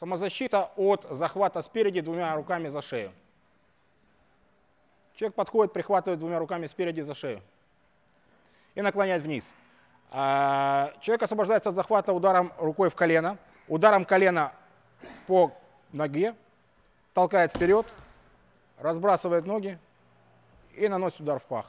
Самозащита от захвата спереди двумя руками за шею. Человек подходит, прихватывает двумя руками спереди за шею и наклоняет вниз. А, человек освобождается от захвата ударом рукой в колено, ударом колена по ноге, толкает вперед, разбрасывает ноги и наносит удар в пах.